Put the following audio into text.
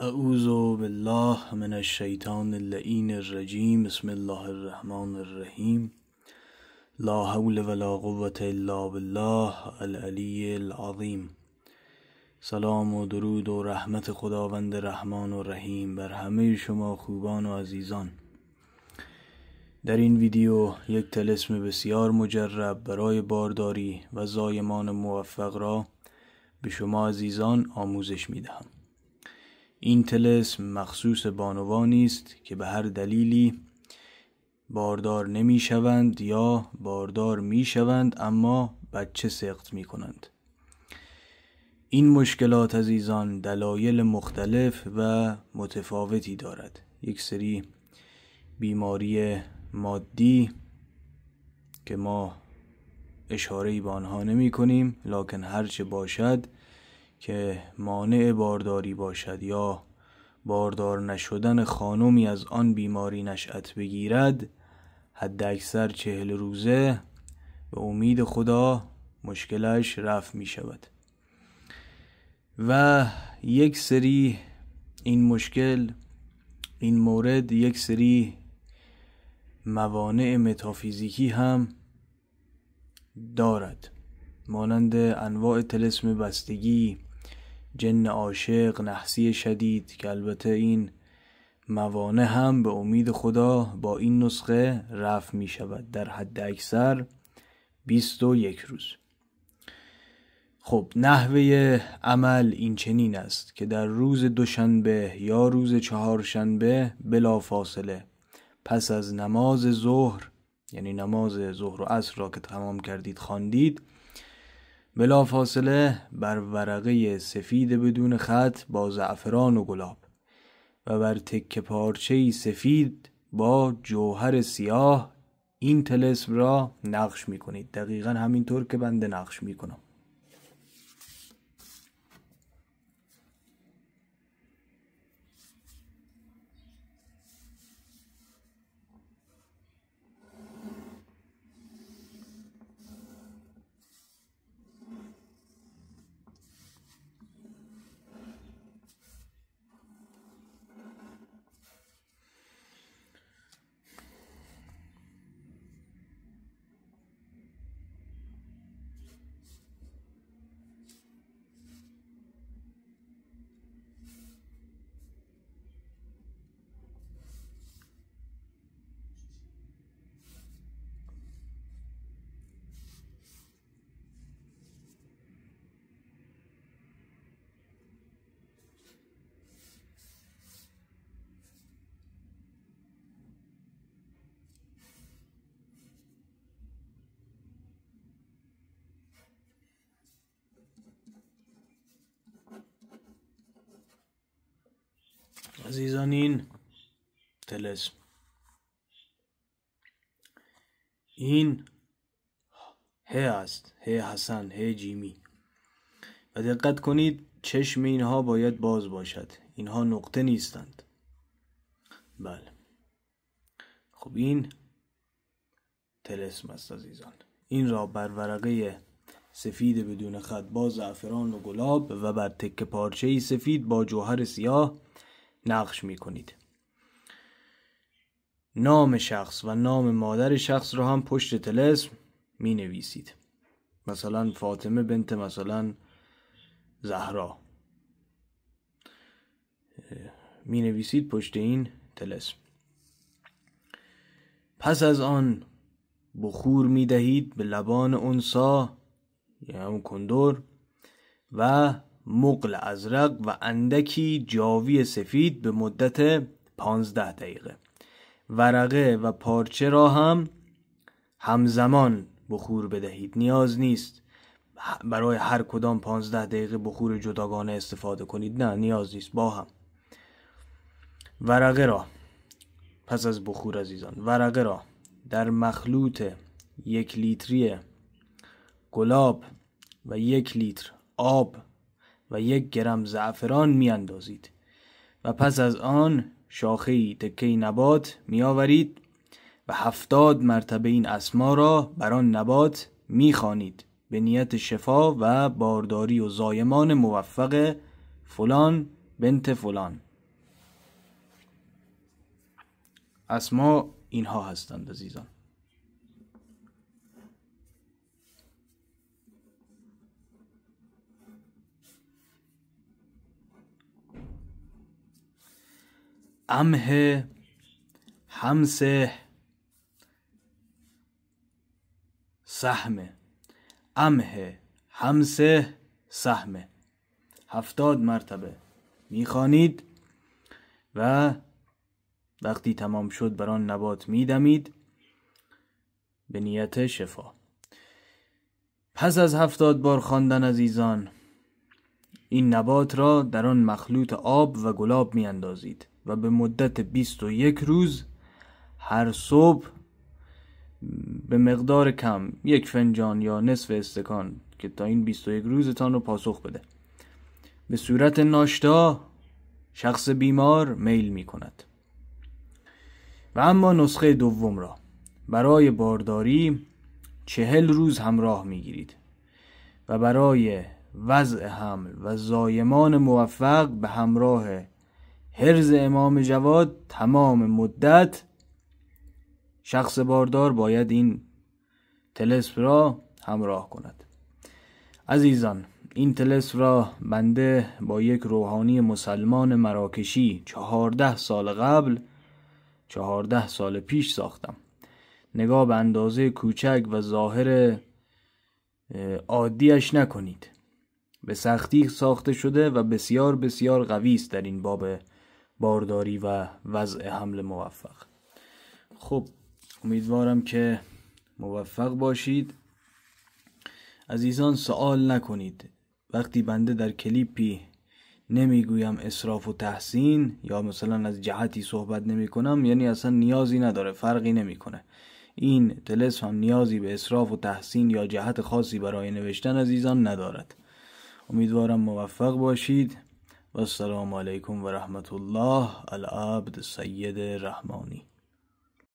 اعوذ بالله من الشیطان اللعین الرجیم بسم الله الرحمن الرحیم لا حول ولا قوت الا بالله العلی العظیم سلام و درود و رحمت خداوند رحمان و رحیم بر همه شما خوبان و عزیزان در این ویدیو یک تلسم بسیار مجرب برای بارداری و زایمان موفق را به شما عزیزان آموزش می دهم. این تلس مخصوص بانوانی است که به هر دلیلی باردار نمی شوند یا باردار می شوند اما بچه سقط می کنند. این مشکلات عزیزان دلایل مختلف و متفاوتی دارد. یک سری بیماری مادی که ما اشاره به آنها نمی کنیم لکن هرچه باشد که مانع بارداری باشد یا باردار نشدن خانمی از آن بیماری نشأت بگیرد حد اکثر چهل روزه به امید خدا مشکلش رفع می شود و یک سری این مشکل این مورد یک سری موانع متافیزیکی هم دارد مانند انواع تلسم بستگی جن عاشق نحسی شدید که البته این موانع هم به امید خدا با این نسخه رفع می شود در حد اکثر 21 روز خب نحوه عمل این چنین است که در روز دوشنبه یا روز چهارشنبه بلا فاصله پس از نماز ظهر یعنی نماز ظهر و عصر را که تمام کردید خواندید فاصله بر ورقه سفید بدون خط با زعفران و گلاب و بر تکه پارچه سفید با جوهر سیاه این تلسم را نقش می کنید دقیقا همینطور که بنده نقش می کنم عزیزان این تلسم این ه است ه حسن ه جیمی و دقت کنید چشم اینها باید باز باشد اینها نقطه نیستند بله خب این تلسم است عزیزان این را بر ورقه سفید بدون خط با زعفران و گلاب و بر تکه پارچه سفید با جوهر سیاه نقش می کنید نام شخص و نام مادر شخص رو هم پشت تلسم می نویسید مثلا فاطمه بنت مثلا زهرا می نویسید پشت این تلسم پس از آن بخور می دهید به لبان اونسا یا یعنی همون کندور و مقل ازرق و اندکی جاوی سفید به مدت 15 دقیقه ورقه و پارچه را هم همزمان بخور بدهید نیاز نیست برای هر کدام 15 دقیقه بخور جداگانه استفاده کنید نه نیاز نیست با هم ورقه را پس از بخور عزیزان ورقه را در مخلوط یک لیتری گلاب و یک لیتر آب و یک گرم زعفران میاندازید و پس از آن شاخه تکی نبات میآورید و هفتاد مرتبه این اسما را بر آن نبات میخوانید به نیت شفا و بارداری و زایمان موفق فلان بنت فلان اسما اینها هستند عزیزان امه همسه سهمه امه همسه سهمه هفتاد مرتبه میخوانید و وقتی تمام شد بر آن نبات میدمید به نیت شفا پس از هفتاد بار خواندن عزیزان این نبات را در آن مخلوط آب و گلاب میاندازید و به مدت 21 روز هر صبح به مقدار کم یک فنجان یا نصف استکان که تا این 21 روزتان رو پاسخ بده به صورت ناشتا شخص بیمار میل می کند و اما نسخه دوم را برای بارداری چهل روز همراه می گیرید و برای وضع حمل و زایمان موفق به همراه حرز امام جواد تمام مدت شخص باردار باید این تلسم را همراه کند عزیزان این تلسم را بنده با یک روحانی مسلمان مراکشی چهارده سال قبل چهارده سال پیش ساختم نگاه به اندازه کوچک و ظاهر عادیش نکنید به سختی ساخته شده و بسیار بسیار قوی است در این باب بارداری و وضع حمل موفق خب امیدوارم که موفق باشید عزیزان سوال نکنید وقتی بنده در کلیپی نمیگویم اصراف و تحسین یا مثلا از جهتی صحبت نمی کنم یعنی اصلا نیازی نداره فرقی نمیکنه این تلسم هم نیازی به اصراف و تحسین یا جهت خاصی برای نوشتن عزیزان ندارد امیدوارم موفق باشید السلام علیکم و رحمت الله العبد سید رحمانی